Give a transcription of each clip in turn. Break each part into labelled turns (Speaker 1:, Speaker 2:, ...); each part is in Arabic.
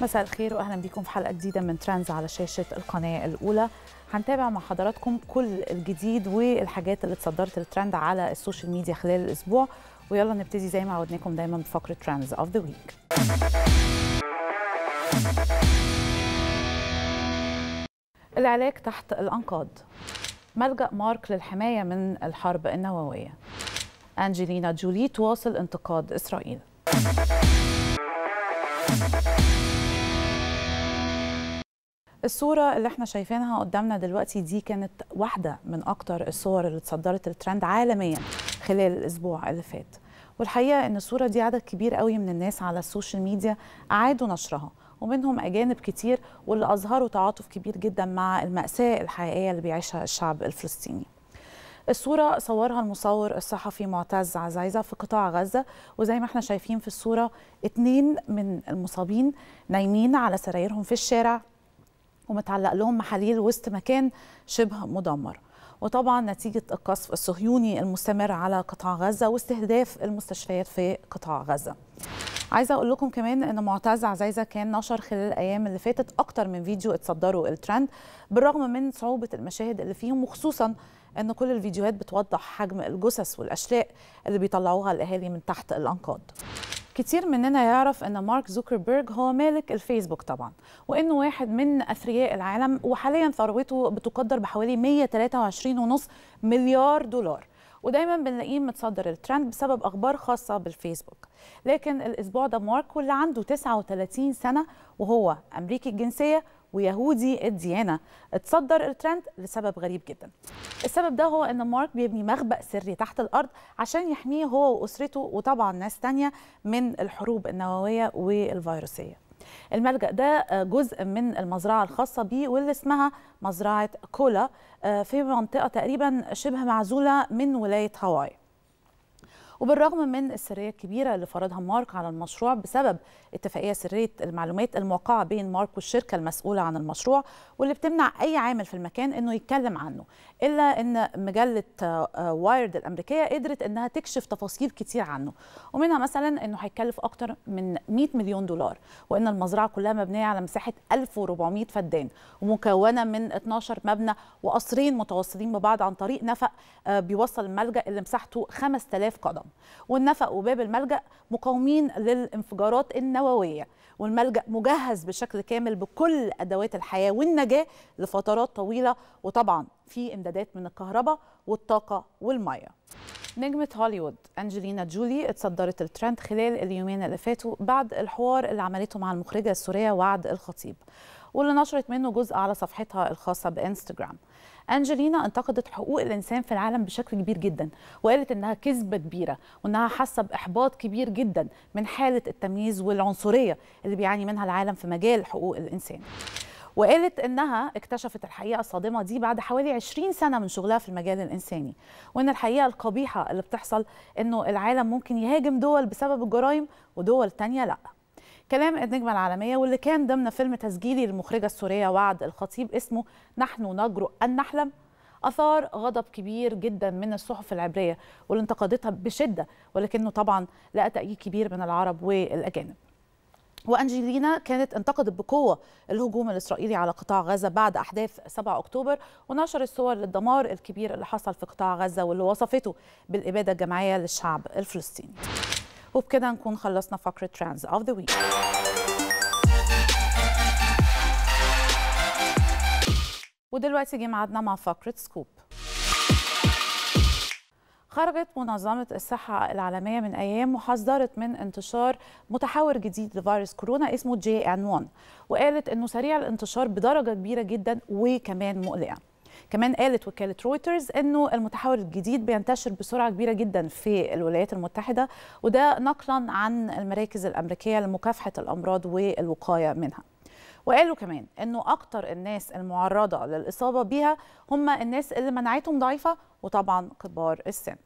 Speaker 1: مساء الخير واهلا بكم في حلقه جديده من ترانز على شاشه القناه الاولى هنتابع مع حضراتكم كل الجديد والحاجات اللي اتصدرت الترند على السوشيال ميديا خلال الاسبوع ويلا نبتدي زي ما عودناكم دايما بفقره ترندز اوف ذا ويك العلاج تحت الانقاض ملجأ مارك للحماية من الحرب النووية أنجلينا جولي تواصل انتقاد إسرائيل الصوره اللي احنا شايفينها قدامنا دلوقتي دي كانت واحده من اكتر الصور اللي اتصدرت الترند عالميا خلال الاسبوع اللي فات والحقيقه ان الصوره دي عدد كبير قوي من الناس على السوشيال ميديا اعادوا نشرها ومنهم اجانب كتير واللي اظهروا تعاطف كبير جدا مع الماساه الحقيقيه اللي بيعيشها الشعب الفلسطيني الصورة صورها المصور الصحفي معتز عزايزة في قطاع غزة وزي ما احنا شايفين في الصورة اتنين من المصابين نايمين على سرايرهم في الشارع ومتعلق لهم محاليل وسط مكان شبه مدمر وطبعا نتيجة القصف الصهيوني المستمر على قطاع غزة واستهداف المستشفيات في قطاع غزة عايزه اقول لكم كمان ان معتز عزايزه كان نشر خلال الايام اللي فاتت اكتر من فيديو اتصدروا الترند بالرغم من صعوبه المشاهد اللي فيهم وخصوصا ان كل الفيديوهات بتوضح حجم الجثث والاشلاء اللي بيطلعوها الاهالي من تحت الانقاض كتير مننا يعرف ان مارك زوكربيرج هو مالك الفيسبوك طبعا وانه واحد من اثرياء العالم وحاليا ثروته بتقدر بحوالي 123.5 مليار دولار ودايما بنلاقيه متصدر الترند بسبب اخبار خاصه بالفيسبوك لكن الاسبوع ده مارك واللي عنده 39 سنه وهو امريكي الجنسيه ويهودي الديانه اتصدر الترند لسبب غريب جدا السبب ده هو ان مارك بيبني مخبأ سري تحت الارض عشان يحميه هو واسرته وطبعا ناس تانية من الحروب النوويه والفيروسيه الملجأ ده جزء من المزرعة الخاصة بيه واللي اسمها مزرعة كولا آه، في منطقة تقريبا شبه معزولة من ولاية هاواي وبالرغم من السريه الكبيره اللي فرضها مارك على المشروع بسبب اتفاقيه سريه المعلومات الموقعه بين مارك والشركه المسؤوله عن المشروع واللي بتمنع اي عامل في المكان انه يتكلم عنه الا ان مجله وايرد آه، الامريكيه قدرت انها تكشف تفاصيل كتير عنه ومنها مثلا انه هيكلف اكتر من 100 مليون دولار وان المزرعه كلها مبنيه على مساحه 1400 فدان ومكونه من 12 مبنى وقصرين متوصلين ببعض عن طريق نفق آه، بيوصل الملجا اللي مساحته 5000 قدم والنفق وباب الملجأ مقاومين للانفجارات النووية والملجأ مجهز بشكل كامل بكل أدوات الحياة والنجاة لفترات طويلة وطبعا في إمدادات من الكهرباء والطاقة والمية نجمة هوليوود أنجلينا جولي اتصدرت الترند خلال اليومين اللي فاتوا بعد الحوار اللي عملته مع المخرجة السورية وعد الخطيب واللي نشرت منه جزء على صفحتها الخاصة بإنستجرام أنجلينا انتقدت حقوق الإنسان في العالم بشكل كبير جدا وقالت إنها كذبة كبيرة وإنها حاسة بإحباط كبير جدا من حالة التمييز والعنصرية اللي بيعاني منها العالم في مجال حقوق الإنسان وقالت انها اكتشفت الحقيقه الصادمه دي بعد حوالي 20 سنه من شغلها في المجال الانساني وان الحقيقه القبيحه اللي بتحصل انه العالم ممكن يهاجم دول بسبب الجرائم ودول تانية لا كلام النجمة العالمية واللي كان ضمن فيلم تسجيلي للمخرجة السورية وعد الخطيب اسمه نحن نجرؤ أن نحلم أثار غضب كبير جدا من الصحف العبرية واللي انتقدتها بشدة ولكنه طبعا لقى تأييد كبير من العرب والأجانب وأنجلينا كانت انتقدت بقوة الهجوم الإسرائيلي على قطاع غزة بعد أحداث 7 أكتوبر ونشرت صور للدمار الكبير اللي حصل في قطاع غزة واللي وصفته بالإبادة الجماعية للشعب الفلسطيني وبكده نكون خلصنا فقرة ترانز اوف ذا ويك ودلوقتي جه ميعادنا مع فقرة سكوب خرجت منظمة الصحة العالمية من أيام وحذرت من انتشار متحور جديد لفيروس كورونا اسمه جي ان 1 وقالت أنه سريع الانتشار بدرجة كبيرة جدا وكمان مقلقة كمان قالت وكاله رويترز انه المتحور الجديد بينتشر بسرعه كبيره جدا في الولايات المتحده وده نقلا عن المراكز الامريكيه لمكافحه الامراض والوقايه منها وقالوا كمان انه اكتر الناس المعرضه للاصابه بيها هم الناس اللي مناعتهم ضعيفه وطبعا كبار السن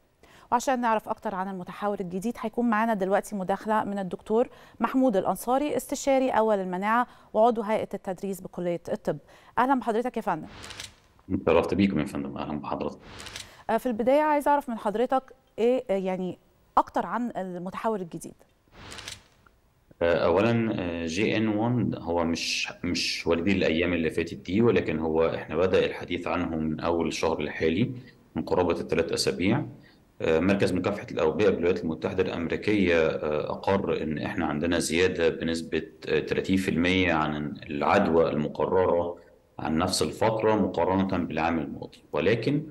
Speaker 1: وعشان نعرف اكتر عن المتحاور الجديد هيكون معانا دلوقتي مداخله من الدكتور محمود الانصاري استشاري اول المناعه وعضو هيئه التدريس بكليه الطب اهلا بحضرتك يا فندم
Speaker 2: اتشرفت بيكم يا فندم اهلا بحضرتك
Speaker 1: آه، في البدايه عايز اعرف من حضرتك ايه آه، يعني اكتر عن المتحول الجديد
Speaker 2: آه، اولا جي ان 1 هو مش مش والدين الايام اللي فاتت دي ولكن هو احنا بدا الحديث عنه من اول الشهر الحالي من قرابه الثلاث اسابيع مركز مكافحه الاوبئه بالولايات المتحده الامريكيه اقر ان احنا عندنا زياده بنسبه 30% عن العدوى المقرره عن نفس الفترة مقارنة بالعام الماضي ولكن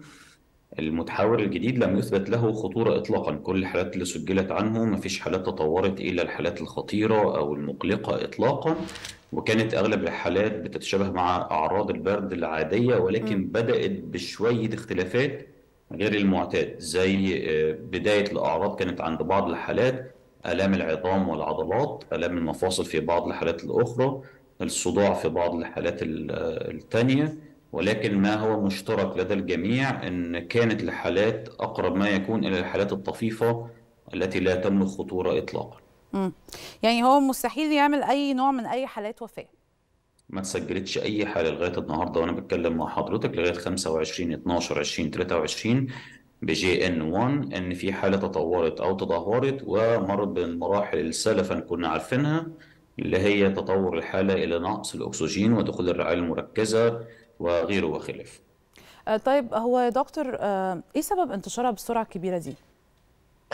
Speaker 2: المتحاور الجديد لم يثبت له خطورة إطلاقا كل الحالات اللي سجلت عنه مفيش حالات تطورت إلى الحالات الخطيرة أو المقلقة إطلاقا وكانت أغلب الحالات بتتشابه مع أعراض البرد العادية ولكن بدأت بشوية اختلافات غير المعتاد زي آه، بداية الأعراض كانت عند بعض الحالات آلام العظام والعضلات آلام المفاصل في بعض الحالات الأخرى الصداع في بعض الحالات الثانية ولكن ما هو مشترك لدى الجميع أن كانت الحالات أقرب ما يكون إلى الحالات الطفيفة التي لا تملك خطورة إطلاقا
Speaker 1: يعني هو مستحيل يعمل أي نوع من أي حالات وفاة
Speaker 2: ما تسجلتش أي حالة لغاية النهاردة وأنا بتكلم مع حضرتك لغاية 25 12 20 23 بجي ان 1 ان في حاله تطورت او تدهورت ومرت بمراحل سلفا كنا عارفينها اللي هي تطور الحالة إلى نقص الأكسجين ودخول الرعاية المركزة وغيره وخلافه
Speaker 1: آه، طيب هو يا دكتور آه، ايه سبب انتشارها بالسرعه الكبيره دي؟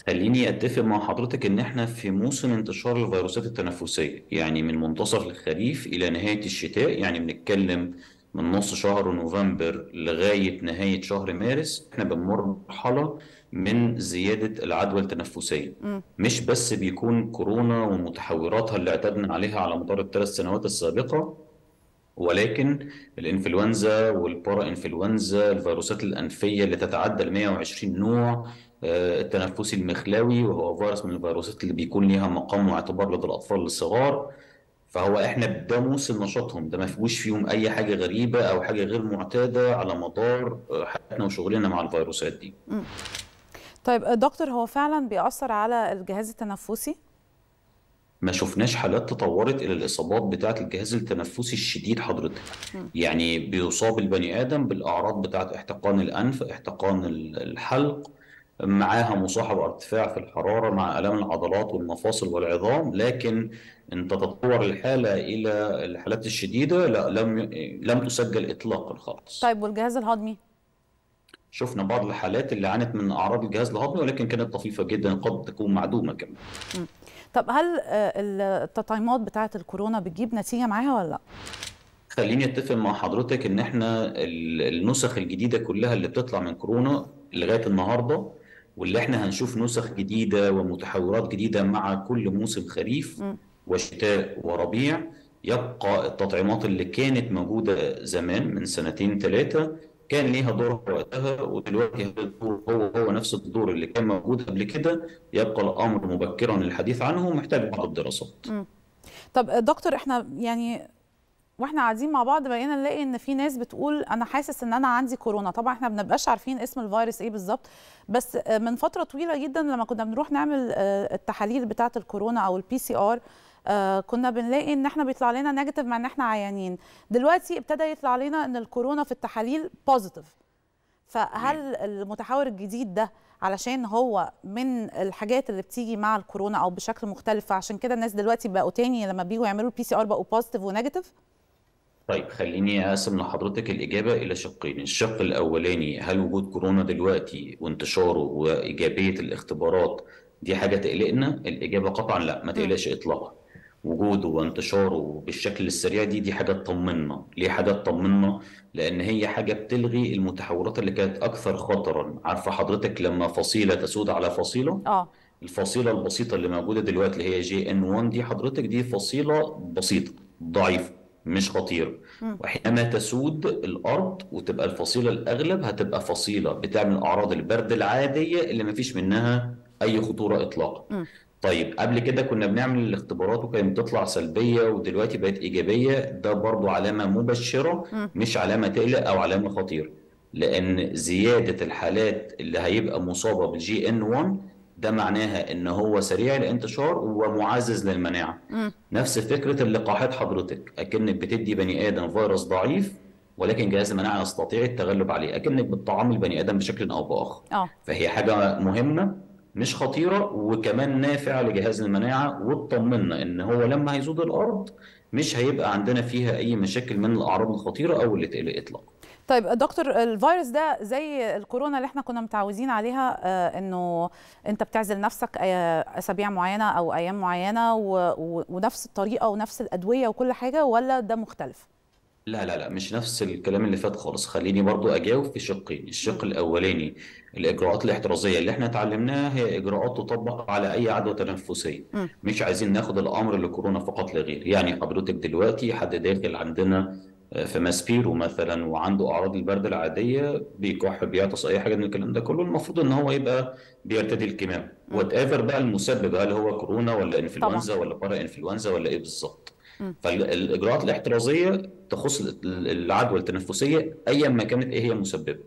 Speaker 2: خليني اتفق مع حضرتك ان احنا في موسم انتشار الفيروسات التنفسيه يعني من منتصف الخريف الى نهايه الشتاء يعني بنتكلم من نص شهر نوفمبر لغايه نهايه شهر مارس احنا بنمر مرحله من زياده العدوى التنفسيه م. مش بس بيكون كورونا ومتحوراتها اللي اعتدنا عليها على مدار الثلاث سنوات السابقه ولكن الانفلونزا والبارا انفلونزا الفيروسات الانفيه اللي تتعدى ال 120 نوع آه، التنفسي المخلاوي وهو فيروس من الفيروسات اللي بيكون ليها مقام واعتبار لدى الاطفال الصغار فهو احنا ده موسم نشاطهم ده ما فيهوش فيهم اي حاجه غريبه او حاجه غير معتاده على مدار آه، حياتنا وشغلنا مع الفيروسات دي.
Speaker 1: طيب دكتور هو فعلا بيأثر على الجهاز التنفسي؟
Speaker 2: ما شفناش حالات تطورت الى الاصابات بتاعه الجهاز التنفسي الشديد حضرتك يعني بيصاب البني ادم بالاعراض بتاعه احتقان الانف احتقان الحلق معاها مصاحبه ارتفاع في الحراره مع الام العضلات والمفاصل والعظام لكن ان تتطور الحاله الى الحالات الشديده لا لم لم تسجل اطلاقا خالص
Speaker 1: طيب والجهاز الهضمي
Speaker 2: شفنا بعض الحالات اللي عانت من اعراض الجهاز الهضمي ولكن كانت طفيفه جدا قد تكون معدومه كمان.
Speaker 1: طب هل آه، التطعيمات بتاعه الكورونا بتجيب نتيجه معاها ولا لا؟
Speaker 2: خليني اتفق مع حضرتك ان احنا النسخ الجديده كلها اللي بتطلع من كورونا لغايه النهارده واللي احنا هنشوف نسخ جديده ومتحورات جديده مع كل موسم خريف وشتاء وربيع يبقى التطعيمات اللي كانت موجوده زمان من سنتين ثلاثه كان ليها دور وقتها ودلوقتي الدور هو هو نفس الدور اللي كان موجود قبل كده يبقى الامر مبكرا للحديث عنه محتاج بعض الدراسات.
Speaker 1: طب دكتور احنا يعني واحنا قاعدين مع بعض بقينا نلاقي ان في ناس بتقول انا حاسس ان انا عندي كورونا طبعا احنا ما بنبقاش عارفين اسم الفيروس ايه بالظبط بس من فتره طويله جدا لما كنا بنروح نعمل آه، التحاليل بتاعه الكورونا او البي سي ار آه، كنا بنلاقي ان احنا بيطلع لنا نيجاتيف مع ان احنا عيانين دلوقتي ابتدى يطلع لنا ان الكورونا في التحاليل بوزيتيف فهل المتحور الجديد ده علشان هو من الحاجات اللي بتيجي مع الكورونا او بشكل مختلف فعشان كده الناس دلوقتي بقوا تاني لما بيجوا يعملوا البي سي ار بقوا بوزيتيف ونيجاتيف
Speaker 2: طيب خليني اقسم لحضرتك الاجابه الى شقين، الشق الاولاني هل وجود كورونا دلوقتي وانتشاره وايجابيه الاختبارات دي حاجه تقلقنا؟ الاجابه قطعا لا ما تقلقش اطلاقا. وجوده وانتشاره بالشكل السريع دي دي حاجه تطمنا ليه حاجه تطمنا لان هي حاجه بتلغي المتحورات اللي كانت اكثر خطرا عارفه حضرتك لما فصيله تسود على فصيله اه الفصيله البسيطه اللي موجوده دلوقتي اللي هي جي ان 1 دي حضرتك دي فصيله بسيطه ضعيفه مش خطيره وحينما تسود الارض وتبقى الفصيله الاغلب هتبقى فصيله بتعمل اعراض البرد العاديه اللي ما فيش منها اي خطوره اطلاقا طيب قبل كده كنا بنعمل الاختبارات وكانت بتطلع سلبيه ودلوقتي بقت ايجابيه ده برضو علامه مبشره مش علامه تقلق او علامه خطيره لان زياده الحالات اللي هيبقى مصابه بالجي ان 1 ده معناها ان هو سريع الانتشار ومعزز للمناعه نفس فكره اللقاحات حضرتك اكنك بتدي بني ادم فيروس ضعيف ولكن جهاز المناعه يستطيع التغلب عليه اكنك بتطعم البني ادم بشكل او باخر آه. فهي حاجه مهمه مش خطيره وكمان نافع لجهاز المناعه واطمنا ان هو لما هيزود الارض مش هيبقى عندنا فيها اي مشاكل من الاعراض الخطيره او اللي تقلق اطلاقا
Speaker 1: طيب دكتور الفيروس ده زي الكورونا اللي احنا كنا متعودين عليها آه، انه انت بتعزل نفسك آه، اسابيع معينه او ايام معينه ونفس الطريقه ونفس الادويه وكل حاجه ولا ده مختلف؟
Speaker 2: لا لا لا مش نفس الكلام اللي فات خالص خليني برضو أجاوب في شقين الشق الأولاني الإجراءات الاحترازية اللي احنا اتعلمناها هي إجراءات تطبق على أي عدوى تنفسية مش عايزين ناخد الأمر لكورونا فقط لا غير يعني حضرتك دلوقتي حد داخل عندنا آه، في ماسبيرو مثلا وعنده اعراض البرد العاديه بيكح بيعطس اي حاجه من الكلام ده كله المفروض ان هو يبقى بيرتدي الكمام وات ايفر بقى المسبب هل هو كورونا ولا انفلونزا ولا بارا انفلونزا ولا ايه بالظبط فالاجراءات الاحترازيه تخص العدوى التنفسيه ايا ما كانت ايه هي المسببه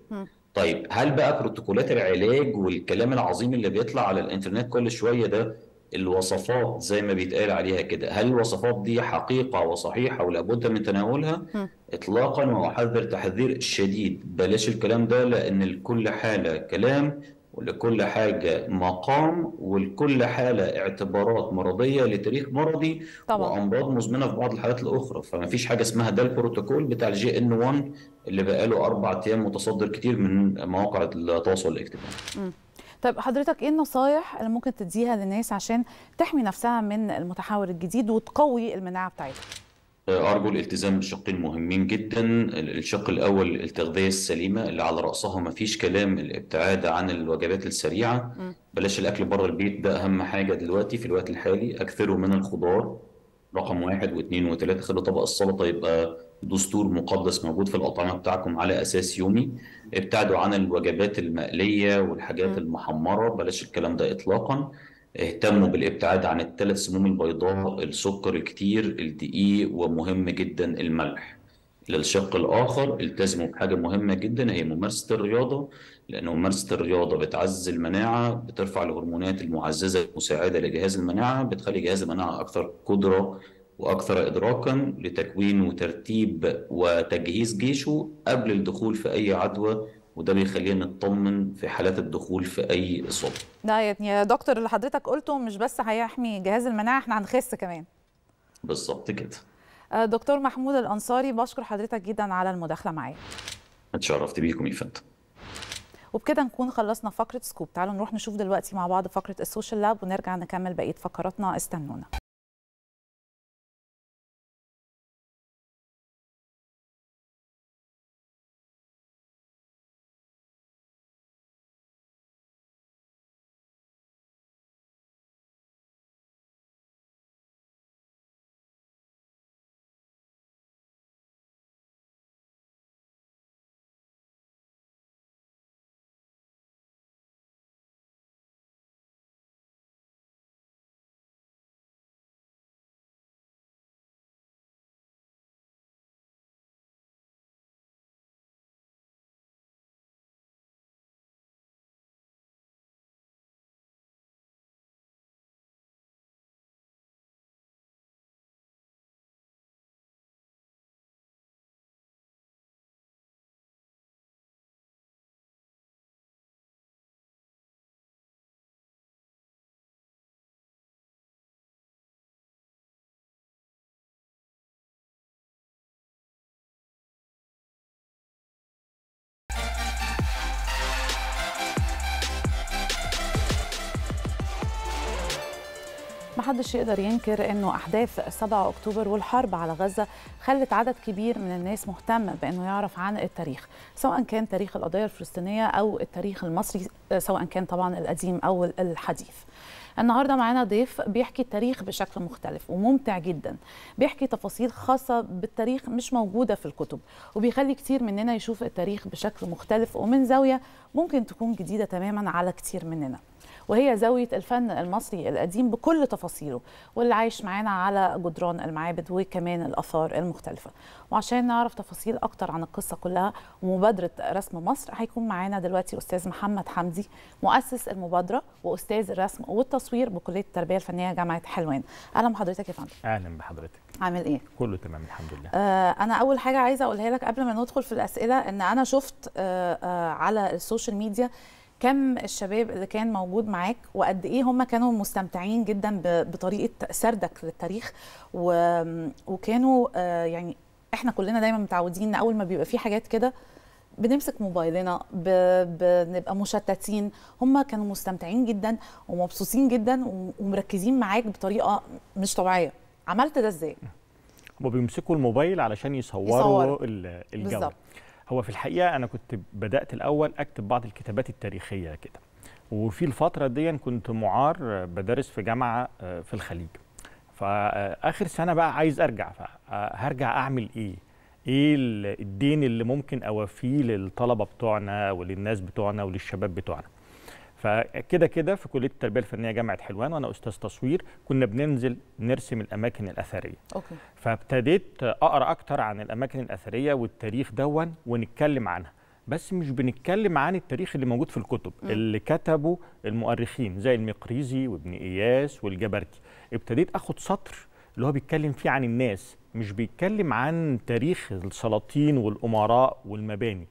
Speaker 2: طيب هل بقى بروتوكولات العلاج والكلام العظيم اللي بيطلع على الانترنت كل شويه ده الوصفات زي ما بيتقال عليها كده هل الوصفات دي حقيقه وصحيحه ولا بد من تناولها م. اطلاقا واحذر تحذير شديد بلاش الكلام ده لان لكل حاله كلام ولكل حاجة مقام ولكل حالة اعتبارات مرضية لتاريخ مرضي طبعا. وأمراض مزمنة في بعض الحالات الأخرى فما فيش حاجة اسمها ده البروتوكول بتاع الجي ان 1 اللي بقاله أربع أيام متصدر كتير من مواقع التواصل الاجتماعي
Speaker 1: طيب حضرتك ايه النصايح اللي ممكن تديها للناس عشان تحمي نفسها من المتحاور الجديد وتقوي المناعه بتاعتها؟
Speaker 2: أرجو الالتزام بشقين مهمين جدا الشق الأول التغذية السليمة اللي على رأسها مفيش كلام الابتعاد عن الوجبات السريعة بلاش الأكل بره البيت ده أهم حاجة دلوقتي في الوقت الحالي أكثروا من الخضار رقم واحد واثنين وثلاثة خلوا طبق السلطة يبقى دستور مقدس موجود في الأطعمة بتاعكم على أساس يومي ابتعدوا عن الوجبات المقلية والحاجات المحمرة بلاش الكلام ده إطلاقا اهتموا بالابتعاد عن الثلاث سموم البيضاء السكر الكتير الدقيق ومهم جدا الملح للشق الآخر التزموا بحاجة مهمة جدا هي ممارسة الرياضة لأن ممارسة الرياضة بتعزز المناعة بترفع الهرمونات المعززة المساعدة لجهاز المناعة بتخلي جهاز المناعة أكثر قدرة وأكثر إدراكا لتكوين وترتيب وتجهيز جيشه قبل الدخول في أي عدوى وده بيخلينا نطمن في حالات الدخول في اي اصابه.
Speaker 1: ده يعني يا دكتور اللي حضرتك قلته مش بس هيحمي جهاز المناعه احنا هنخس كمان.
Speaker 2: بالظبط كده.
Speaker 1: آه، دكتور محمود الانصاري بشكر حضرتك جدا على المداخله معايا.
Speaker 2: اتشرفت بيكم يا فندم.
Speaker 1: وبكده نكون خلصنا فقره سكوب، تعالوا نروح نشوف دلوقتي مع بعض فقره السوشيال لاب ونرجع نكمل بقيه فقراتنا استنونا. محدش يقدر ينكر انه احداث 7 اكتوبر والحرب على غزه خلت عدد كبير من الناس مهتم بانه يعرف عن التاريخ سواء كان تاريخ القضيه الفلسطينيه او التاريخ المصري سواء كان طبعا القديم او الحديث النهارده معانا ضيف بيحكي التاريخ بشكل مختلف وممتع جدا بيحكي تفاصيل خاصه بالتاريخ مش موجوده في الكتب وبيخلي كتير مننا يشوف التاريخ بشكل مختلف ومن زاويه ممكن تكون جديده تماما على كتير مننا وهي زاوية الفن المصري القديم بكل تفاصيله واللي عايش معانا على جدران المعابد وكمان الآثار المختلفة وعشان نعرف تفاصيل أكتر عن القصة كلها ومبادرة رسم مصر هيكون معانا دلوقتي الأستاذ محمد حمدي مؤسس المبادرة وأستاذ الرسم والتصوير بكلية التربية الفنية جامعة حلوان أهلا بحضرتك يا فندم
Speaker 3: أهلا بحضرتك عامل إيه؟ كله تمام الحمد لله
Speaker 1: آه أنا أول حاجة عايزة أقولها لك قبل ما ندخل في الأسئلة إن أنا شفت آه آه على السوشيال ميديا كم الشباب اللي كان موجود معاك وقد ايه هم كانوا مستمتعين جدا بطريقه سردك للتاريخ وكانوا آه، يعني احنا كلنا دايما متعودين ان اول ما بيبقى في حاجات كده بنمسك موبايلنا بنبقى مشتتين هم كانوا مستمتعين جدا ومبسوطين جدا ومركزين معاك بطريقه مش طبيعيه عملت ده ازاي
Speaker 3: هم بيمسكوا الموبايل علشان يصوروا, يصور. الجو بالزبط. هو في الحقيقه انا كنت بدات الاول اكتب بعض الكتابات التاريخيه كده وفي الفتره دي كنت معار بدرس في جامعه آه، في الخليج فاخر سنه بقى عايز ارجع فهرجع اعمل ايه ايه الدين اللي ممكن اوفيه للطلبه بتوعنا وللناس بتوعنا وللشباب بتوعنا فكده كده في كليه التربيه الفنيه جامعه حلوان وانا استاذ تصوير كنا بننزل نرسم الاماكن الاثريه أوكي. فابتديت اقرا اكتر عن الاماكن الاثريه والتاريخ دون ونتكلم عنها بس مش بنتكلم عن التاريخ اللي موجود في الكتب م. اللي كتبه المؤرخين زي المقريزي وابن اياس والجبرتي ابتديت اخد سطر اللي هو بيتكلم فيه عن الناس مش بيتكلم عن تاريخ السلاطين والامراء والمباني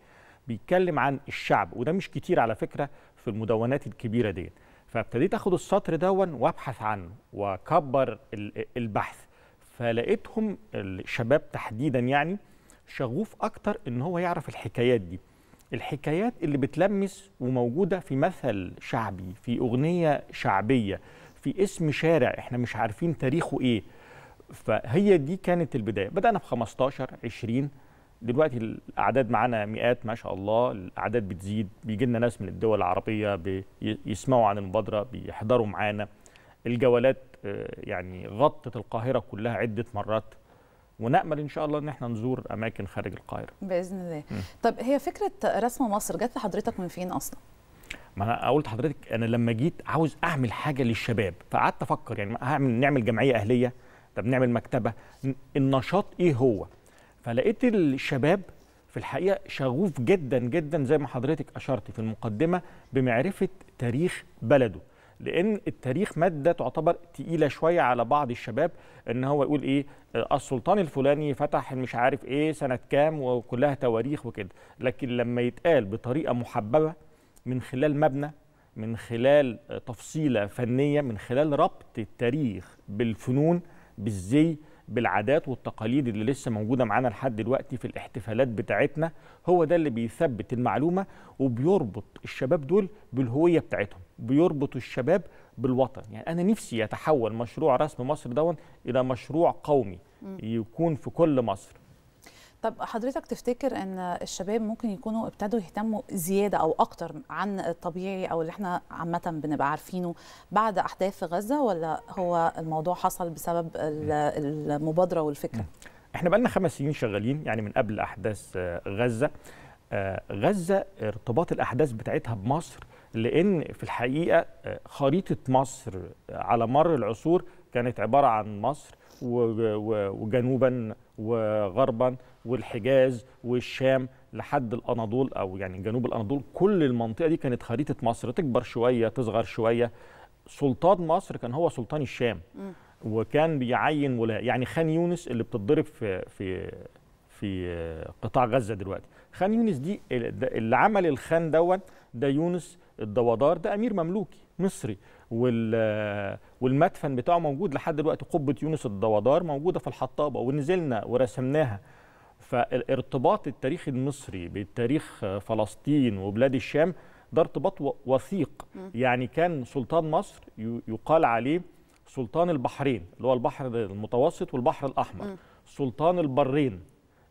Speaker 3: بيتكلم عن الشعب وده مش كتير على فكره في المدونات الكبيره دي فابتديت اخد السطر دون وابحث عنه واكبر البحث فلقيتهم الشباب تحديدا يعني شغوف اكتر ان هو يعرف الحكايات دي الحكايات اللي بتلمس وموجوده في مثل شعبي في اغنيه شعبيه في اسم شارع احنا مش عارفين تاريخه ايه فهي دي كانت البدايه بدانا ب 15 20 دلوقتي الاعداد معانا مئات ما شاء الله الاعداد بتزيد بيجي لنا ناس من الدول العربيه بيسمعوا عن المبادره بيحضروا معانا الجولات آه، يعني غطت القاهره كلها عده مرات ونامل ان شاء الله ان احنا نزور اماكن خارج القاهره
Speaker 1: باذن الله م. طب هي فكره رسم مصر جت لحضرتك من فين اصلا
Speaker 3: ما انا قلت لحضرتك انا لما جيت عاوز اعمل حاجه للشباب فقعدت افكر يعني هعمل نعمل جمعيه اهليه طب نعمل مكتبه النشاط ايه هو فلقيت الشباب في الحقيقه شغوف جدا جدا زي ما حضرتك اشرتي في المقدمه بمعرفه تاريخ بلده لان التاريخ ماده تعتبر تقيله شويه على بعض الشباب ان هو يقول ايه آه، السلطان الفلاني فتح مش عارف ايه سنه كام وكلها تواريخ وكده لكن لما يتقال بطريقه محببه من خلال مبنى من خلال تفصيله فنيه من خلال ربط التاريخ بالفنون بالزي بالعادات والتقاليد اللي لسه موجوده معانا لحد دلوقتي في الاحتفالات بتاعتنا هو ده اللي بيثبت المعلومه وبيربط الشباب دول بالهويه بتاعتهم بيربط الشباب بالوطن يعني انا نفسي يتحول مشروع رسم مصر دون الى مشروع قومي يكون في كل مصر
Speaker 1: طب حضرتك تفتكر ان الشباب ممكن يكونوا ابتدوا يهتموا زياده او اكتر عن الطبيعي او اللي احنا عامه بنبقى عارفينه بعد احداث غزه ولا هو الموضوع حصل بسبب المبادره والفكره؟
Speaker 3: احنا بقالنا خمس سنين شغالين يعني من قبل احداث آه، غزه آه، غزه ارتباط الاحداث بتاعتها بمصر لان في الحقيقه آه، خريطه مصر على مر العصور كانت عباره عن مصر وجنوبا وغربا والحجاز والشام لحد الاناضول او يعني جنوب الاناضول كل المنطقه دي كانت خريطه مصر تكبر شويه تصغر شويه سلطان مصر كان هو سلطان الشام وكان بيعين ولاء يعني خان يونس اللي بتتضرب في في في قطاع غزه دلوقتي خان يونس دي اللي عمل الخان دوت ده يونس الدوادار ده امير مملوكي مصري والمدفن بتاعه موجود لحد دلوقتي قبه يونس الدوادار موجوده في الحطابه ونزلنا ورسمناها فالارتباط التاريخي المصري بتاريخ فلسطين وبلاد الشام ده ارتباط وثيق يعني كان سلطان مصر يقال عليه سلطان البحرين اللي هو البحر المتوسط والبحر الأحمر سلطان البرين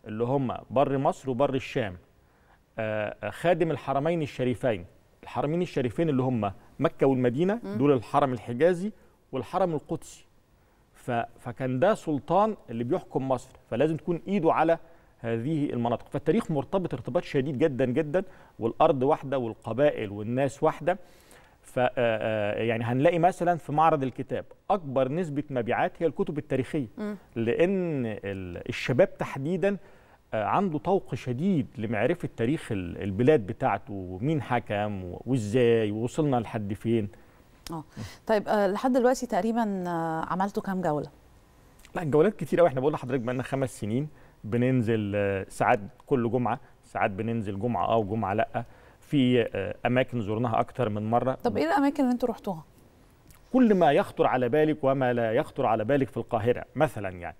Speaker 3: اللي هم بر مصر وبر الشام آه، آه، خادم الحرمين الشريفين الحرمين الشريفين اللي هم مكة والمدينة دول الحرم الحجازي والحرم القدسي فكان ده سلطان اللي بيحكم مصر فلازم تكون ايده على هذه المناطق فالتاريخ مرتبط ارتباط شديد جدا جدا والارض واحده والقبائل والناس واحده ف آه، آه، يعني هنلاقي مثلا في معرض الكتاب اكبر نسبه مبيعات هي الكتب التاريخيه لان الشباب تحديدا آه، عنده طوق شديد لمعرفه تاريخ البلاد بتاعته ومين حكم وازاي ووصلنا لحد فين
Speaker 1: اه طيب لحد دلوقتي تقريبا عملتوا كام جوله
Speaker 3: لا الجولات كتير قوي احنا بقول لحضرتك لنا خمس سنين بننزل آه، ساعات كل جمعه ساعات بننزل جمعه اه وجمعه لا في آه، اماكن زرناها اكتر من مره طب ايه
Speaker 1: الاماكن اللي انتوا رحتوها
Speaker 3: كل ما يخطر على بالك وما لا يخطر على بالك في القاهره مثلا يعني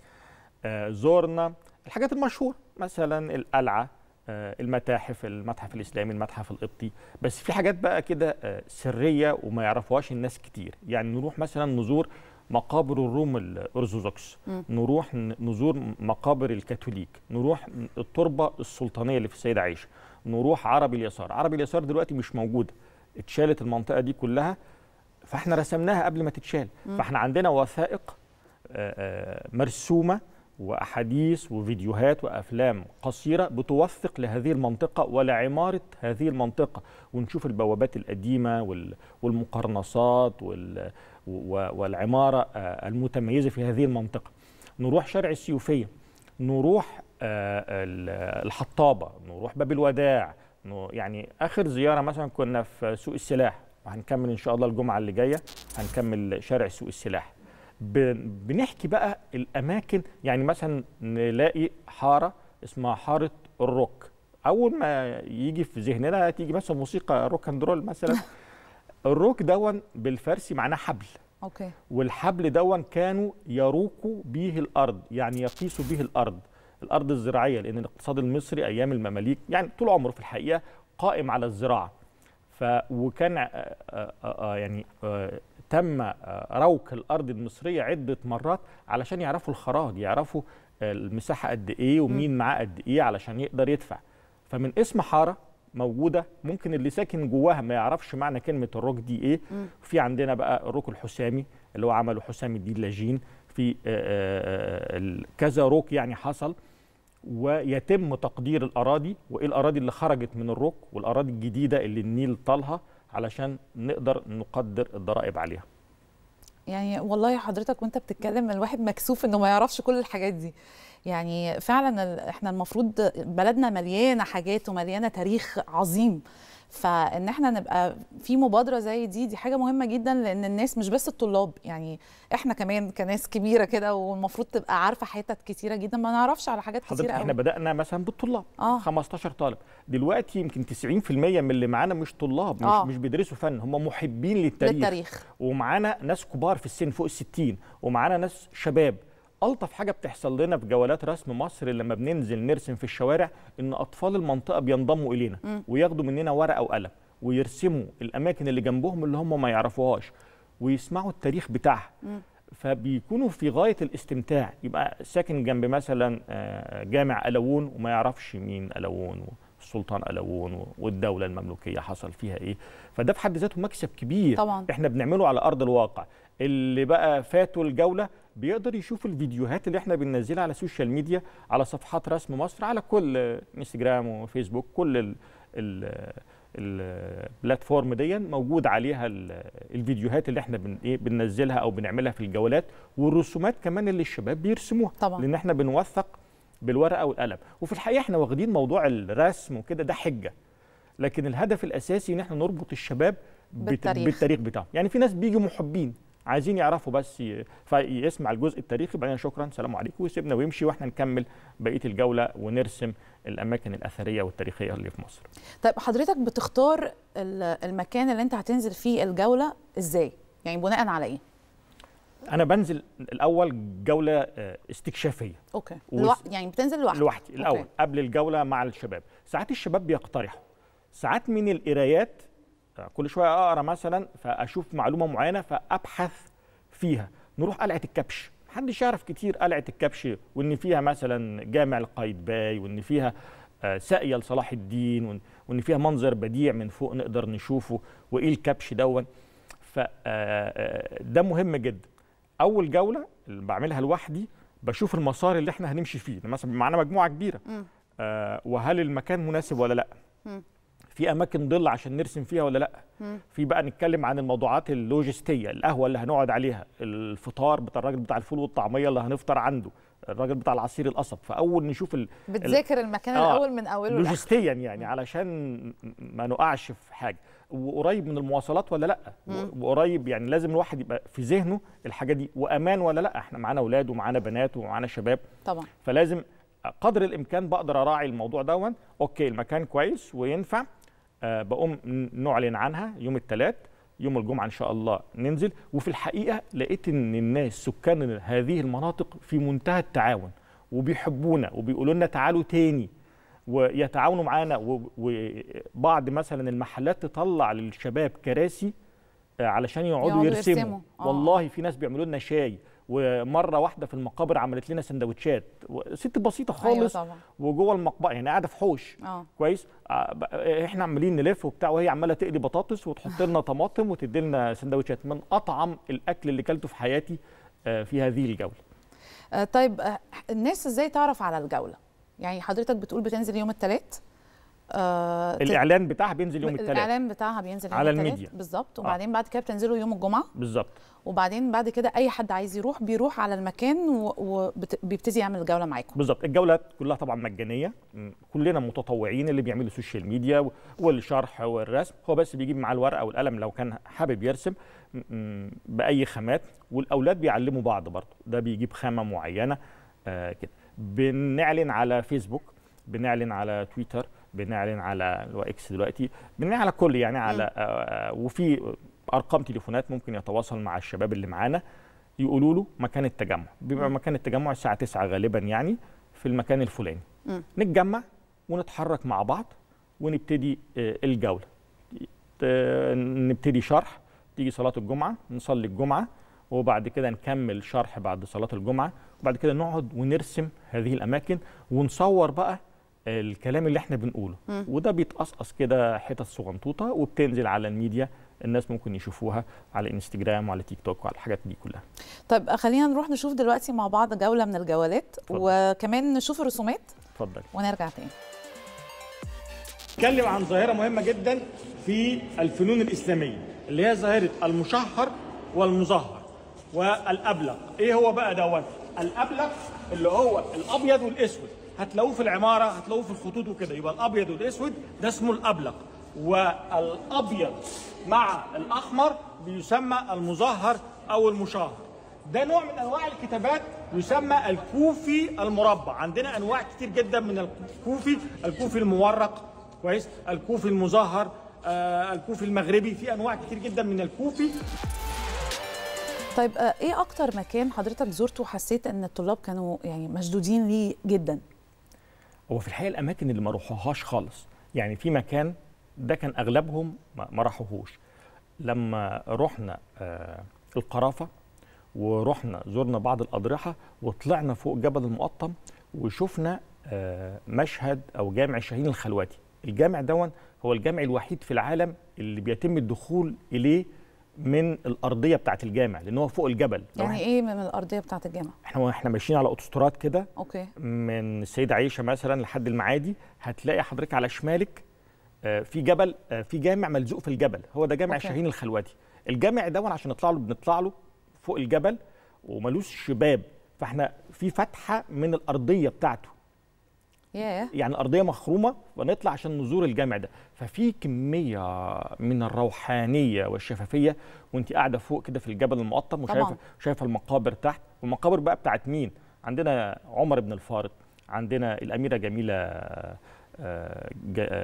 Speaker 3: آه، زورنا الحاجات المشهوره مثلا القلعه المتاحف المتحف الاسلامي المتحف القبطي بس في حاجات بقى كده سريه وما يعرفوهاش الناس كتير يعني نروح مثلا نزور مقابر الروم الأرثوذكس نروح نزور مقابر الكاثوليك نروح التربة السلطانية اللي في السيدة عائشة نروح عربي اليسار عربي اليسار دلوقتي مش موجودة اتشالت المنطقة دي كلها فاحنا رسمناها قبل ما تتشال فاحنا عندنا وثائق آه، آه، مرسومة وأحاديث وفيديوهات وأفلام قصيرة بتوثق لهذه المنطقة ولعمارة هذه المنطقة ونشوف البوابات القديمة والمقرنصات وال والعمارة آه، المتميزة في هذه المنطقة نروح شارع السيوفية نروح آه، الحطابة نروح باب الوداع يعني آخر زيارة مثلا كنا في سوق السلاح وهنكمل إن شاء الله الجمعة اللي جاية هنكمل شارع سوق السلاح بنحكي بقى الأماكن يعني مثلا نلاقي حارة اسمها حارة الروك اول ما يجي في ذهننا تيجي مثلا موسيقى روك اند رول مثلا الروك دون بالفارسي معناه حبل اوكي والحبل دون كانوا يروقوا به الارض يعني يقيسوا به الارض الارض الزراعيه لان الاقتصاد المصري ايام المماليك يعني طول عمره في الحقيقه قائم على الزراعه ف وكان آآ آه، آآ آه، آه، يعني آآ تم روك الارض المصريه عده مرات علشان يعرفوا الخراج يعرفوا المساحه قد ايه ومين معاه قد ايه علشان يقدر يدفع فمن اسم حاره موجوده ممكن اللي ساكن جواها ما يعرفش معنى كلمه الروك دي ايه م. في عندنا بقى الروك الحسامي اللي هو عمله حسام الدين لاجين في آه، آه، آه، كذا روك يعني حصل ويتم تقدير الاراضي وايه الاراضي اللي خرجت من الروك والاراضي الجديده اللي النيل طالها علشان نقدر نقدر
Speaker 1: الضرائب عليها يعني والله حضرتك وانت بتتكلم الواحد مكسوف انه ما يعرفش كل الحاجات دي يعني فعلا احنا المفروض بلدنا مليانه حاجات ومليانه تاريخ عظيم فان احنا نبقى في مبادره زي دي دي حاجه مهمه جدا لان الناس مش بس الطلاب يعني احنا كمان كناس كبيره كده والمفروض تبقى عارفه حتت كتيره جدا ما نعرفش على حاجات كتيره قوي احنا
Speaker 3: بدانا مثلا بالطلاب آه. 15 طالب دلوقتي يمكن 90% من اللي معانا مش طلاب مش آه. مش بيدرسوا فن هم محبين للتاريخ, للتاريخ. ومعانا ناس كبار في السن فوق ال 60 ومعانا ناس شباب الطف حاجه بتحصل لنا في جولات رسم مصر لما بننزل نرسم في الشوارع ان اطفال المنطقه بينضموا الينا م. وياخدوا مننا ورقه وقلم ويرسموا الاماكن اللي جنبهم اللي هم ما يعرفوهاش ويسمعوا التاريخ بتاعها فبيكونوا في غايه الاستمتاع يبقى ساكن جنب مثلا آه، جامع الوون وما يعرفش مين الوون السلطان ألاوون والدولة المملوكية حصل فيها إيه فده في حد ذاته مكسب كبير طبعا. إحنا بنعمله على أرض الواقع اللي بقى فاتوا الجولة بيقدر يشوف الفيديوهات اللي احنا بننزلها على السوشيال ميديا على صفحات رسم مصر على كل انستجرام وفيسبوك كل ال ال البلاتفورم دي موجود عليها الفيديوهات اللي احنا بن ايه بننزلها او بنعملها في الجولات والرسومات كمان اللي الشباب بيرسموها طبعا لان احنا بنوثق بالورقه والقلم وفي الحقيقه احنا واخدين موضوع الرسم وكده ده حجه لكن الهدف الاساسي ان احنا نربط الشباب بالتاريخ, بالتاريخ بتاعهم يعني في ناس بيجوا محبين عايزين يعرفوا بس فيسمع الجزء التاريخي بعدين شكرا سلام عليكم ويسيبنا ويمشي واحنا نكمل بقيه الجوله ونرسم الاماكن الاثريه والتاريخيه اللي في مصر.
Speaker 1: طيب حضرتك بتختار المكان اللي انت هتنزل فيه الجوله ازاي؟ يعني بناء على ايه؟
Speaker 3: انا بنزل الاول جوله آه، استكشافيه
Speaker 1: اوكي الوح... يعني بتنزل لوحدي لوحدي الاول أوكي.
Speaker 3: قبل الجوله مع الشباب ساعات الشباب بيقترحوا ساعات من القرايات آه، كل شويه اقرا مثلا فاشوف معلومه معينه فابحث فيها نروح قلعه الكبش محدش يعرف كتير قلعه الكبش وان فيها مثلا جامع القايتباي وان فيها آه، ساقيه لصلاح الدين وان فيها منظر بديع من فوق نقدر نشوفه وايه الكبش دون ف ده مهم جدا اول جوله اللي بعملها لوحدي بشوف المسار اللي احنا هنمشي فيه يعني مثلا معانا مجموعه كبيره آه وهل المكان مناسب ولا لا م. في اماكن ظل عشان نرسم فيها ولا لا م. في بقى نتكلم عن الموضوعات اللوجستيه القهوه اللي هنقعد عليها الفطار بتاع الراجل بتاع الفول والطعميه اللي هنفطر عنده الراجل بتاع العصير القصب فاول نشوف ال... بتذاكر
Speaker 1: المكان آه الاول من اوله لوجستيا
Speaker 3: يعني علشان ما نقعش في حاجه وقريب من المواصلات ولا لا وقريب يعني لازم الواحد يبقى في ذهنه الحاجه دي وامان ولا لا احنا معانا اولاد ومعانا بنات ومعانا شباب طبعا فلازم قدر الامكان بقدر اراعي الموضوع دون اوكي المكان كويس وينفع آه بقوم نعلن عنها يوم الثلاث يوم الجمعه ان شاء الله ننزل وفي الحقيقه لقيت ان الناس سكان هذه المناطق في منتهى التعاون وبيحبونا وبيقولوا لنا تعالوا تاني ويتعاونوا معانا وبعض مثلا المحلات تطلع للشباب كراسي آه، علشان يقعدوا يرسموا, يرسموا. آه. والله في ناس بيعملوا لنا شاي ومره واحده في المقابر عملت لنا سندوتشات ست بسيطه أيوة خالص أيوة طبعا. وجوه المقبره يعني قاعده في حوش أوه. كويس آه، آه، احنا عمالين نلف وبتاع وهي عماله تقلي بطاطس وتحط لنا طماطم وتدي لنا سندوتشات من اطعم الاكل اللي كلته في حياتي آه، في هذه الجوله
Speaker 1: طيب الناس ازاي تعرف على الجوله يعني حضرتك بتقول بتنزل يوم الثلاث آه الاعلان
Speaker 3: بتاعها بينزل يوم الثلاثاء الاعلان
Speaker 1: بتاعها بينزل يوم على الميديا بالظبط آه. وبعدين آه. بعد كده بتنزله يوم الجمعه بالظبط وبعدين بعد كده اي حد عايز يروح بيروح على المكان وبيبتدي يعمل الجوله معاكم
Speaker 3: بالظبط الجوله كلها طبعا مجانيه كلنا متطوعين اللي بيعملوا السوشيال ميديا والشرح والرسم هو بس بيجيب معاه الورقه والقلم لو كان حابب يرسم باي خامات والاولاد بيعلموا بعض برضه ده بيجيب خامه معينه آه كده بنعلن على فيسبوك بنعلن على تويتر بنعلن على اكس دلوقتي بنعلن على كل يعني على آه، وفي ارقام تليفونات ممكن يتواصل مع الشباب اللي معانا يقولوا له مكان التجمع بيبقى مكان التجمع الساعه 9 غالبا يعني في المكان الفلاني نتجمع ونتحرك مع بعض ونبتدي آه، الجوله نبتدي شرح تيجي صلاه الجمعه نصلي الجمعه وبعد كده نكمل شرح بعد صلاه الجمعه وبعد كده نقعد ونرسم هذه الاماكن ونصور بقى الكلام اللي احنا بنقوله م. وده بيتقصقص كده حتت صغنطوطه وبتنزل على الميديا الناس ممكن يشوفوها على انستجرام وعلى تيك توك وعلى الحاجات دي كلها
Speaker 1: طيب خلينا نروح نشوف دلوقتي مع بعض جوله من الجولات فضل. وكمان نشوف الرسومات اتفضل ونرجع تاني
Speaker 3: نتكلم عن ظاهره مهمه جدا في الفنون الاسلاميه اللي هي ظاهره المشهر والمظهر والابلق ايه هو بقى دوت الابلق اللي هو الابيض والاسود هتلاقوه في العماره هتلاقوه في الخطوط وكده يبقى الابيض والاسود ده اسمه الابلق والابيض مع الاحمر بيسمى المظهر او المشهر ده نوع من انواع الكتابات يسمى الكوفي المربع عندنا انواع كتير جدا من الكوفي الكوفي المورق كويس الكوفي المظهر آه الكوفي المغربي في انواع كتير جدا من الكوفي
Speaker 1: طيب آه، ايه اكتر مكان حضرتك زرته وحسيت ان الطلاب كانوا يعني مشدودين ليه جدا
Speaker 3: هو في الحقيقه الاماكن اللي ما روحوهاش خالص يعني في مكان ده كان اغلبهم ما راحوهوش لما رحنا آه القرافه ورحنا زرنا بعض الاضرحه وطلعنا فوق جبل المقطم وشفنا آه مشهد او جامع شاهين الخلواتي الجامع دون هو الجامع الوحيد في العالم اللي بيتم الدخول اليه من الارضيه بتاعه الجامع لان هو فوق الجبل يعني
Speaker 1: ايه من الارضيه بتاعه الجامع
Speaker 3: احنا احنا ماشيين على اوتوستراد كده اوكي من السيده عائشه مثلا لحد المعادي هتلاقي حضرتك على شمالك آه، في جبل آه، في جامع ملزوق في الجبل هو ده جامع أوكي. شاهين الخلوتي الجامع ده عشان نطلع له بنطلع له فوق الجبل وملوش شباب فاحنا في فتحه من الارضيه بتاعته yeah. يعني الارضيه مخرومه ونطلع عشان نزور الجامع ده ففي كميه من الروحانيه والشفافيه وانت قاعده فوق كده في الجبل المقطم وشايفه شايفه المقابر تحت والمقابر بقى بتاعت مين عندنا عمر بن الفارض عندنا الاميره جميله آه،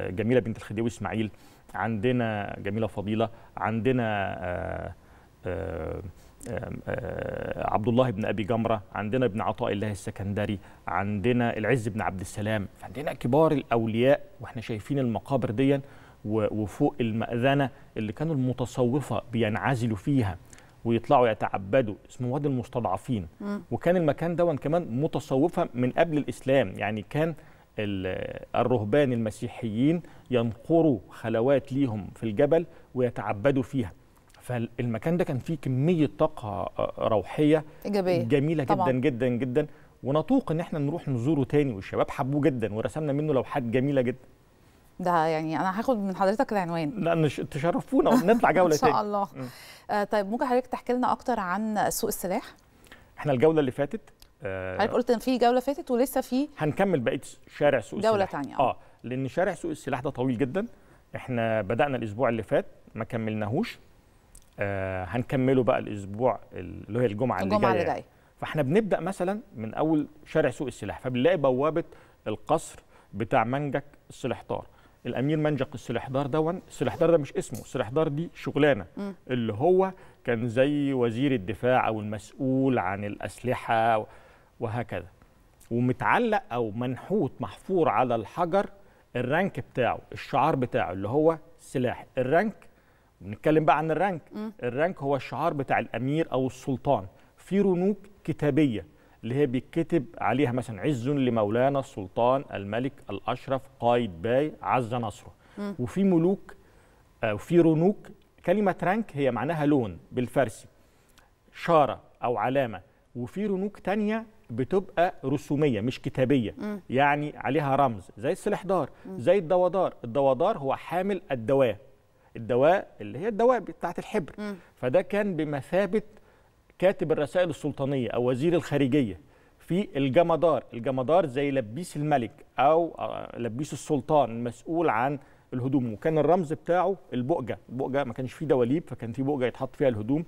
Speaker 3: جميله بنت الخديوي اسماعيل عندنا جميله فضيله عندنا آه، آه، آه، عبد الله بن ابي جمره عندنا ابن عطاء الله السكندري عندنا العز بن عبد السلام عندنا كبار الاولياء واحنا شايفين المقابر دي وفوق المأذنة اللي كانوا المتصوفة بينعزلوا فيها ويطلعوا يتعبدوا اسمه وادي المستضعفين م. وكان المكان ده كمان متصوفة من قبل الإسلام يعني كان الرهبان المسيحيين ينقروا خلوات ليهم في الجبل ويتعبدوا فيها فالمكان ده كان فيه كميه طاقه آه، آه، روحيه
Speaker 1: ايجابيه جميله طبعًا. جدا
Speaker 3: جدا جدا ونطوق ان احنا نروح نزوره تاني والشباب حبوه جدا ورسمنا منه لوحات جميله جدا
Speaker 1: ده يعني انا هاخد من حضرتك العنوان
Speaker 3: لا تشرفونا ونطلع جوله تاني ان شاء
Speaker 1: الله آه طيب ممكن حضرتك تحكي لنا اكتر عن سوق السلاح
Speaker 3: احنا الجوله اللي فاتت آه حضرتك قلت
Speaker 1: ان في جوله فاتت ولسه في
Speaker 3: هنكمل بقيه شارع سوق جولة السلاح جوله ثانيه اه لان شارع سوق السلاح ده طويل جدا احنا بدانا الاسبوع اللي فات ما كملناهوش آه، هنكمله بقى الاسبوع اللي هي الجمعه, الجمعة اللي جايه فاحنا بنبدا مثلا من اول شارع سوق السلاح فبنلاقي بوابه القصر بتاع منجك السلحدار الامير منجك السلحدار دون السلحدار ده مش اسمه السلحدار دي شغلانه م. اللي هو كان زي وزير الدفاع او المسؤول عن الاسلحه وهكذا ومتعلق او منحوت محفور على الحجر الرانك بتاعه الشعار بتاعه اللي هو سلاح الرانك نتكلم بقى عن الرانك الرانك هو الشعار بتاع الامير او السلطان في رنوك كتابيه اللي هي بيتكتب عليها مثلا عز لمولانا السلطان الملك الاشرف قايد باي عز نصره وفي ملوك آه، وفي رنوك كلمه رانك هي معناها لون بالفارسي شاره او علامه وفي رنوك تانية بتبقى رسوميه مش كتابيه م. يعني عليها رمز زي السلحدار زي الدوادار الدوادار هو حامل الدواه الدواء اللي هي الدواء بتاعه الحبر مم. فده كان بمثابه كاتب الرسائل السلطانيه او وزير الخارجيه في الجمدار الجمدار زي لبيس الملك او لبيس السلطان المسؤول عن الهدوم وكان الرمز بتاعه البؤجه البؤجه ما كانش فيه دواليب فكان فيه بؤجه يتحط فيها الهدوم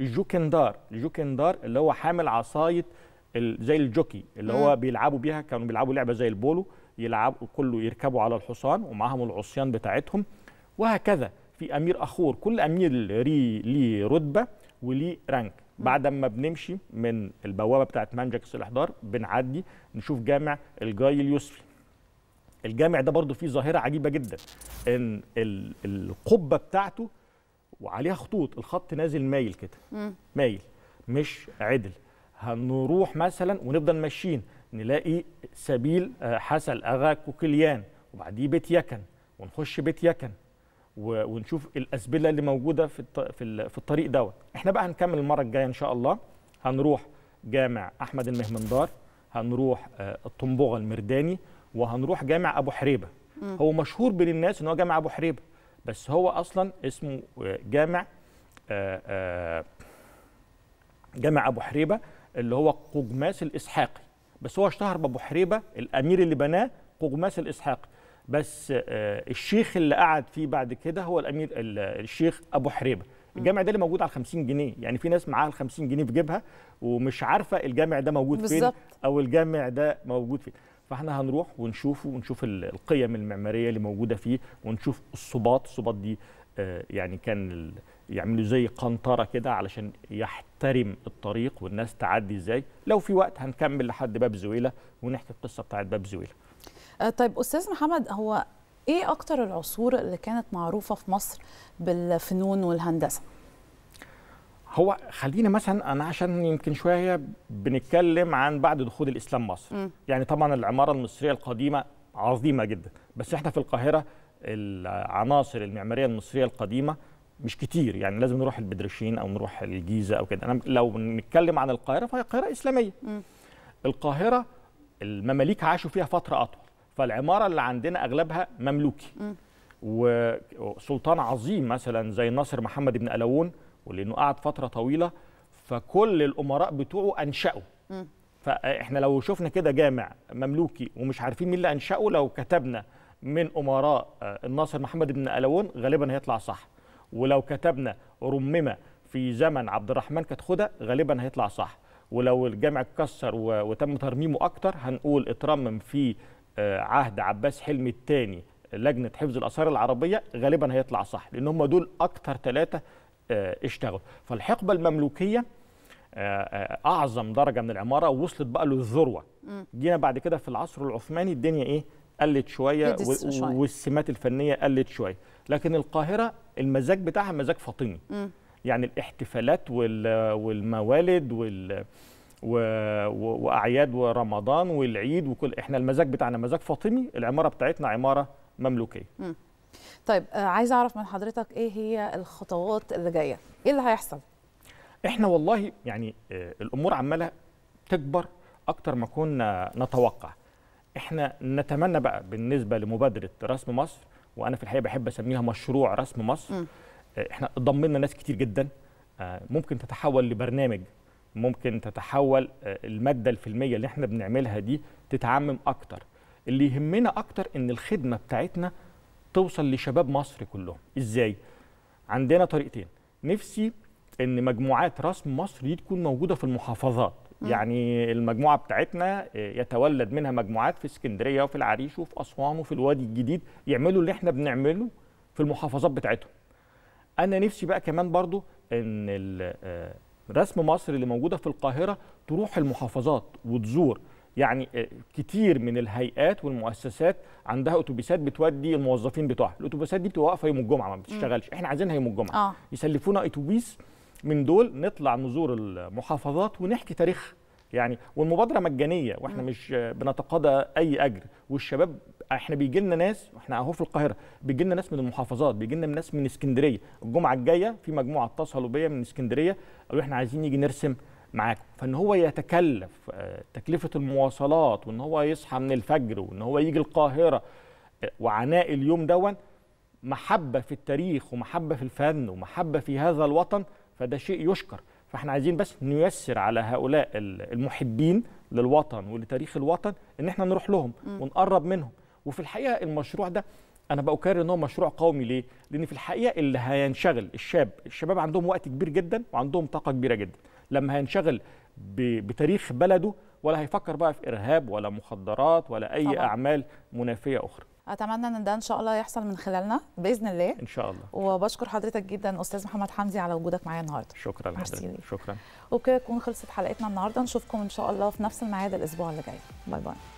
Speaker 3: الجوكندار الجوكندار اللي هو حامل عصايه زي الجوكي اللي هو بيلعبوا بيها كانوا بيلعبوا لعبه زي البولو يلعبوا كله يركبوا على الحصان ومعاهم العصيان بتاعتهم وهكذا في امير اخور كل امير ليه رتبه وليه رانك بعد ما بنمشي من البوابه بتاعه مانجاكس الاحضار بنعدي نشوف جامع الجاي اليوسفي الجامع ده برضو فيه ظاهره عجيبه جدا ان القبه بتاعته وعليها خطوط الخط نازل مايل كده مايل مش عدل هنروح مثلا ونفضل ماشيين نلاقي سبيل آه، حسن اغا كوكليان وبعديه بيت يكن ونخش بيت يكن ونشوف الاسبله اللي موجوده في في الطريق دوت احنا بقى هنكمل المره الجايه ان شاء الله هنروح جامع احمد المهمندار هنروح آه، الطنبوغه المرداني وهنروح جامع ابو حريبه هو مشهور بين الناس ان هو جامع ابو حريبه بس هو اصلا اسمه آه، جامع آه، جامع ابو حريبه اللي هو قجماس الاسحاقي بس هو اشتهر بابو حريبه الامير اللي بناه قجماس الاسحاقي بس آه، الشيخ اللي قعد فيه بعد كده هو الامير الشيخ ابو حريبه الجامع ده اللي موجود على 50 جنيه يعني في ناس معاها ال 50 جنيه في جيبها ومش عارفه الجامع ده موجود فين او الجامع ده موجود فين فاحنا هنروح ونشوفه ونشوف القيم المعماريه اللي موجوده فيه ونشوف الصباط الصباط دي آه، يعني كان يعملوا زي قنطره كده علشان يحترم الطريق والناس تعدي ازاي لو في وقت هنكمل لحد باب زويله ونحكي القصه بتاعت باب زويله
Speaker 1: آه، طيب استاذ محمد هو ايه اكتر العصور اللي كانت معروفه في مصر بالفنون والهندسه
Speaker 3: هو خلينا مثلا انا عشان يمكن شويه بنتكلم عن بعد دخول الاسلام مصر م. يعني طبعا العماره المصريه القديمه عظيمه جدا بس احنا في القاهره العناصر المعماريه المصريه القديمه مش كتير يعني لازم نروح البدرشين او نروح الجيزه او كده انا لو بنتكلم عن القاهره فهي القاهره اسلاميه م. القاهره المماليك عاشوا فيها فتره اطول فالعماره اللي عندنا اغلبها مملوكي م. وسلطان عظيم مثلا زي ناصر محمد بن قلاوون ولانه قعد فتره طويله فكل الامراء بتوعه انشأوا فاحنا لو شفنا كده جامع مملوكي ومش عارفين مين اللي انشأه لو كتبنا من امراء آه، الناصر محمد بن قلاوون غالبا هيطلع صح ولو كتبنا رممه في زمن عبد الرحمن كتخده غالبا هيطلع صح ولو الجامع اتكسر وتم ترميمه اكتر هنقول اترمم في عهد عباس حلمي الثاني لجنه حفظ الاثار العربيه غالبا هيطلع صح لان هم دول اكثر ثلاثه آه، اشتغلوا فالحقبه المملوكيه آه، آه، اعظم درجه من العماره وصلت بقى للذروه جينا بعد كده في العصر العثماني الدنيا ايه قلت شويه والسمات الفنيه قلت شويه لكن القاهره المزاج بتاعها مزاج فاطمي يعني الاحتفالات والموالد وال و... و... واعياد ورمضان والعيد وكل احنا المزاج بتاعنا مزاج فاطمي العماره بتاعتنا عماره مملوكيه
Speaker 1: مم. طيب آه، عايز اعرف من حضرتك ايه هي الخطوات اللي جايه ايه اللي هيحصل
Speaker 3: احنا والله يعني آه، الامور عماله تكبر اكتر ما كنا نتوقع احنا نتمنى بقى بالنسبه لمبادره رسم مصر وانا في الحقيقه بحب اسميها مشروع رسم مصر م. آه، احنا ضمنا ناس كتير جدا ممكن تتحول لبرنامج ممكن تتحول آه، الماده الفيلميه اللي احنا بنعملها دي تتعمم اكتر اللي يهمنا اكتر ان الخدمه بتاعتنا توصل لشباب مصر كلهم ازاي عندنا طريقتين نفسي ان مجموعات رسم مصر دي تكون موجوده في المحافظات م. يعني المجموعه بتاعتنا آه، يتولد منها مجموعات في اسكندريه وفي العريش وفي اسوان وفي الوادي الجديد يعملوا اللي احنا بنعمله في المحافظات بتاعتهم انا نفسي بقى كمان برضو ان آه، رسم مصر اللي موجوده في القاهره تروح المحافظات وتزور يعني آه، كتير من الهيئات والمؤسسات عندها اتوبيسات بتودي الموظفين بتوعها الاتوبيسات دي بتبقى واقفه يوم الجمعه ما بتشتغلش احنا عايزينها يوم الجمعه آه. يسلفونا اتوبيس من دول نطلع نزور المحافظات ونحكي تاريخها يعني والمبادره مجانيه واحنا مش آه، بنتقاضى اي اجر والشباب احنا بيجي لنا ناس احنا اهو في القاهره بيجي لنا ناس من المحافظات بيجي لنا ناس من اسكندريه الجمعه الجايه في مجموعه اتصلوا بيا من اسكندريه قالوا احنا عايزين نيجي نرسم معاكم فان هو يتكلف آه، تكلفه المواصلات وان هو يصحى من الفجر وان هو يجي القاهره آه، وعناء اليوم دون محبه في التاريخ ومحبه في الفن ومحبه في هذا الوطن فده شيء يشكر فاحنا عايزين بس نيسر على هؤلاء المحبين للوطن ولتاريخ الوطن ان احنا نروح لهم ونقرب منهم وفي الحقيقه المشروع ده انا بأكرر ان هو مشروع قومي ليه؟ لان في الحقيقه اللي هينشغل الشاب، الشباب عندهم وقت كبير جدا وعندهم طاقه كبيره جدا، لما هينشغل بتاريخ بلده ولا هيفكر بقى في ارهاب ولا مخدرات ولا اي طبعا. اعمال منافيه اخرى.
Speaker 1: اتمنى ان ده ان شاء الله يحصل من خلالنا باذن الله ان شاء الله وبشكر حضرتك جدا استاذ محمد حمزي على وجودك معايا النهارده شكرا لحضرتك شكرا وبكده تكون خلصت حلقتنا النهارده نشوفكم ان شاء الله في نفس الميعاد الاسبوع اللي جاي باي باي